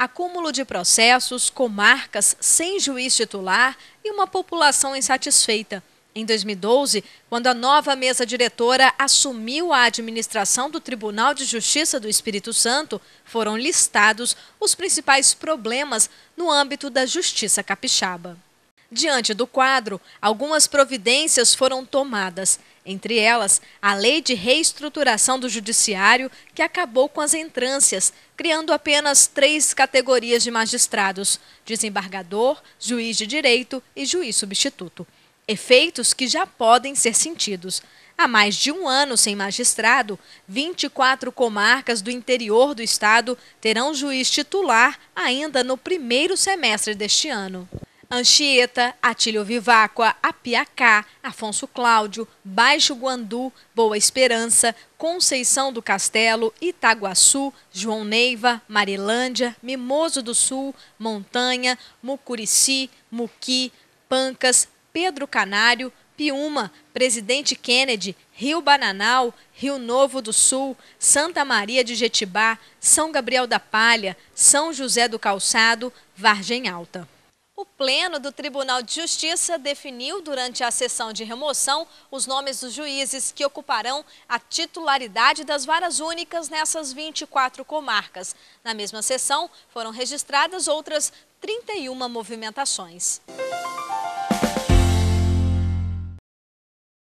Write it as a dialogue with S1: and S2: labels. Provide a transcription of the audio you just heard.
S1: acúmulo de processos, comarcas sem juiz titular e uma população insatisfeita. Em 2012, quando a nova mesa diretora assumiu a administração do Tribunal de Justiça do Espírito Santo, foram listados os principais problemas no âmbito da Justiça Capixaba. Diante do quadro, algumas providências foram tomadas, entre elas a Lei de Reestruturação do Judiciário, que acabou com as entrâncias, criando apenas três categorias de magistrados: desembargador, juiz de direito e juiz substituto. Efeitos que já podem ser sentidos. Há mais de um ano sem magistrado, 24 comarcas do interior do estado terão juiz titular ainda no primeiro semestre deste ano. Anchieta, Atílio Viváqua, Apiacá, Afonso Cláudio, Baixo Guandu, Boa Esperança, Conceição do Castelo, Itaguaçu, João Neiva, Marilândia, Mimoso do Sul, Montanha, Mucurici, Muqui, Pancas, Pedro Canário, Piúma, Presidente Kennedy, Rio Bananal, Rio Novo do Sul, Santa Maria de Jetibá, São Gabriel da Palha, São José do Calçado, Vargem Alta. O Pleno do Tribunal de Justiça definiu durante a sessão de remoção os nomes dos juízes que ocuparão a titularidade das varas únicas nessas 24 comarcas. Na mesma sessão, foram registradas outras 31 movimentações.